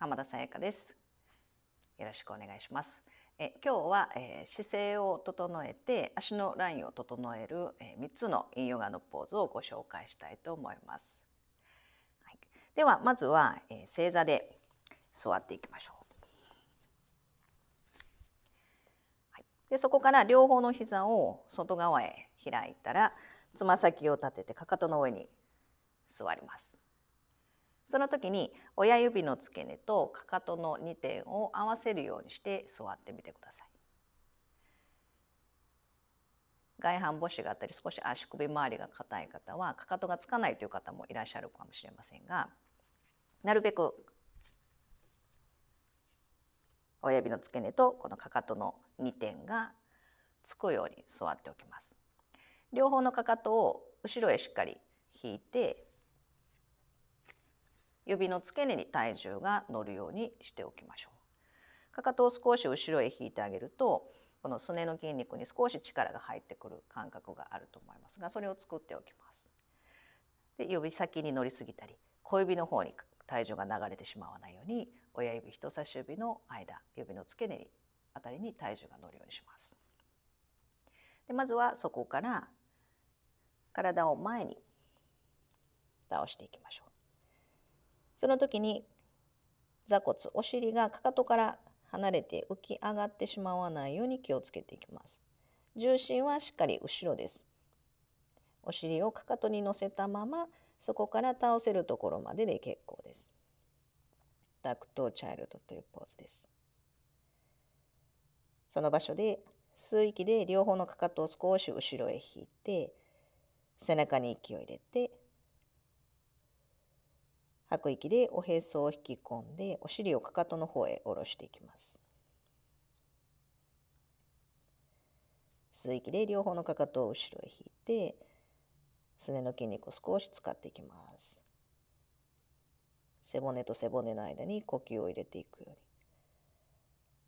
浜田さやかですよろしくお願いしますえ今日は、えー、姿勢を整えて足のラインを整える、えー、3つのインヨガのポーズをご紹介したいと思います、はい、ではまずは、えー、正座で座っていきましょうでそこから両方の膝を外側へ開いたらつま先を立ててかかとの上に座ります。その時に親指の付け根とかかとの2点を合わせるようにして座ってみてください。外反母趾があったり少し足首周りが硬い方はかかとがつかないという方もいらっしゃるかもしれませんがなるべく親指の付け根とこのかかとの2点がつくように座っておきます。両方のかかとを後ろへしっかり引いて指の付け根に体重が乗るようにしておきましょう。かかとを少し後ろへ引いてあげるとこのすねの筋肉に少し力が入ってくる感覚があると思いますがそれを作っておきます。で指先に乗りすぎたり小指の方に体重が流れてしまわないように親指人差し指の間指の付け根にあたりに体重が乗るようにします。でまずはそこから体を前に倒していきましょう。その時に座骨お尻がかかとから離れて浮き上がってしまわないように気をつけていきます重心はしっかり後ろですお尻をかかとに乗せたままそこから倒せるところまでで結構ですダクトチャイルドというポーズですその場所で吸う息で両方のかかとを少し後ろへ引いて背中に息を入れて吐く息でおへそを引き込んでお尻をかかとの方へ下ろしていきます吸う息で両方のかかとを後ろへ引いてすねの筋肉を少し使っていきます背骨と背骨の間に呼吸を入れていくように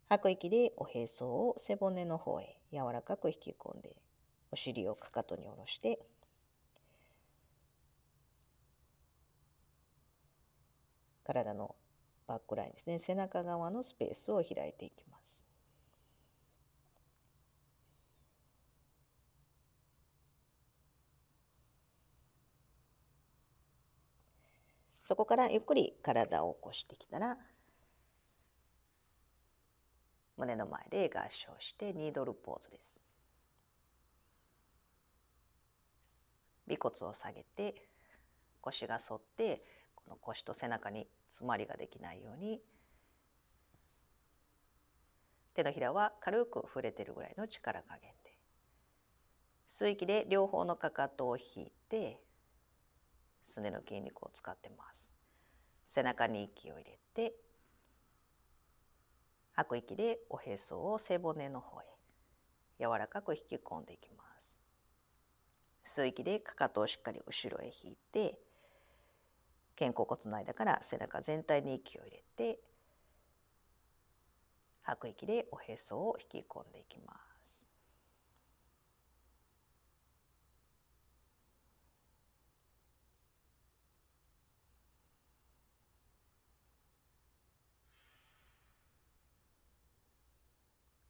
吐く息でおへそを背骨の方へ柔らかく引き込んでお尻をかかとに下ろして体のバックラインですね背中側のスペースを開いていきます。そこからゆっくり体を起こしてきたら胸の前で合掌してニードルポーズです。尾骨を下げて腰が反ってこの腰と背中に詰まりができないように手のひらは軽く触れてるぐらいの力加減で吸う息で両方のかかとを引いてすねの筋肉を使ってます背中に息を入れて吐く息でおへそを背骨の方へ柔らかく引き込んでいきます吸う息でかかとをしっかり後ろへ引いて肩甲骨の間から背中全体に息を入れて吐く息でおへそを引き込んでいきます。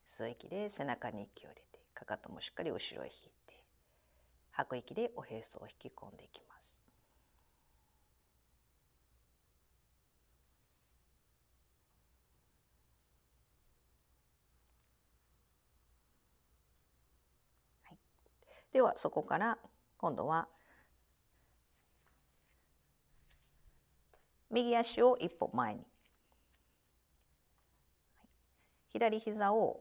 吸う息で背中に息を入れてかかともしっかり後ろへ引いて吐く息でおへそを引き込んでいきます。ではそこから今度は右足を一歩前に左膝を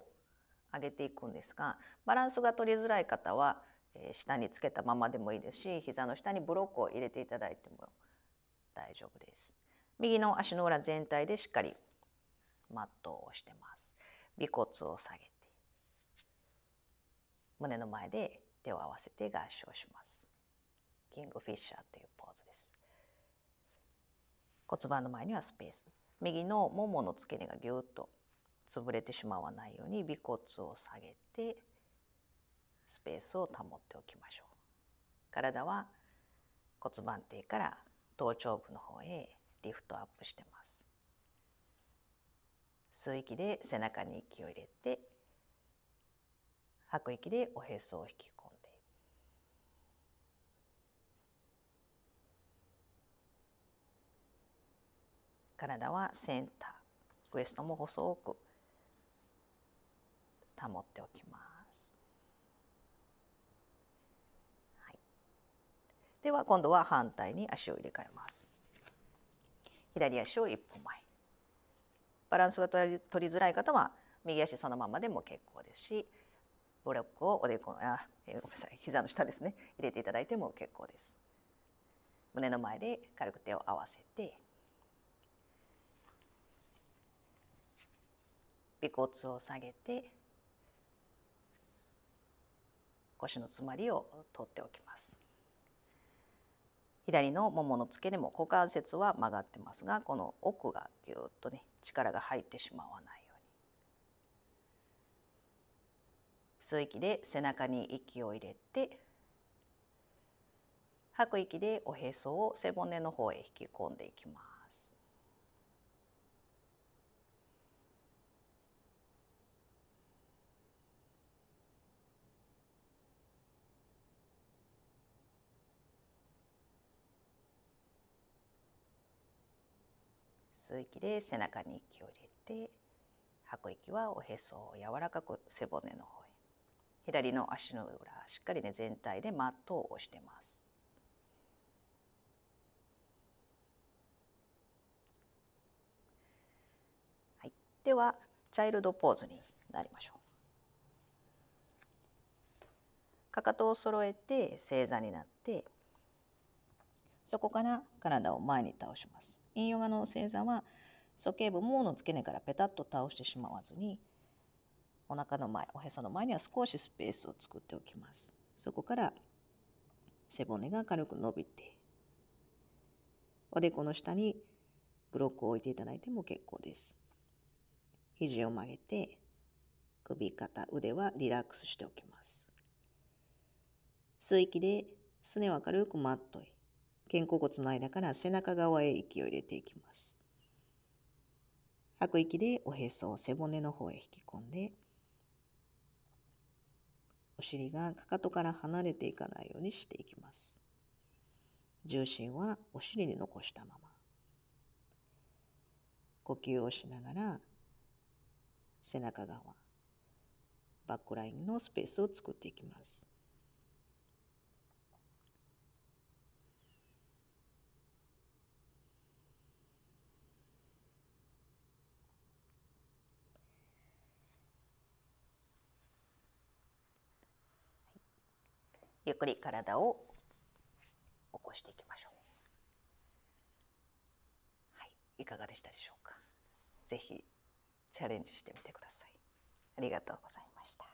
上げていくんですがバランスが取りづらい方は下につけたままでもいいですし膝の下にブロックを入れていただいても大丈夫です。右の足の裏全体でしっかりマットをしてます。尾骨を下げて胸の前で手を合わせて合掌しますキングフィッシャーというポーズです骨盤の前にはスペース右のももの付け根がぎゅっと潰れてしまわないように尾骨を下げてスペースを保っておきましょう体は骨盤底から頭頂部の方へリフトアップしてます吸う息で背中に息を入れて吐く息でおへそを引き体はセンターウエストも細く保っておきます、はい、では今度は反対に足を入れ替えます左足を一歩前バランスが取りづらい方は右足そのままでも結構ですしブロックをおでこあ、えー、ごめんなさい膝の下ですね入れていただいても結構です胸の前で軽く手を合わせて尾骨を下げて腰の詰まりを取っておきます左のももの付け根も股関節は曲がってますがこの奥がぎゅっとね力が入ってしまわないように吸う息で背中に息を入れて吐く息でおへそを背骨の方へ引き込んでいきます吸う息で背中に息を入れて吐く息はおへそを柔らかく背骨の方へ左の足の裏しっかりね全体でマットを押してます。はい、ではチャイルドポーズになりましょう。かかとを揃えて正座になってそこから体を前に倒します。陰ヨガの正座は鼠径部もの付け根からペタッと倒してしまわずにお腹の前おへその前には少しスペースを作っておきますそこから背骨が軽く伸びておでこの下にブロックを置いていただいても結構です肘を曲げて首肩腕はリラックスしておきます吸う息ですねを明くマットへ肩甲骨の間から背中側へ息を入れていきます。吐く息でおへそを背骨の方へ引き込んで、お尻がかかとから離れていかないようにしていきます。重心はお尻に残したまま。呼吸をしながら、背中側、バックラインのスペースを作っていきます。ゆっくり体を起こしていきましょう。はい、いかがでしたでしょうか。ぜひチャレンジしてみてください。ありがとうございました。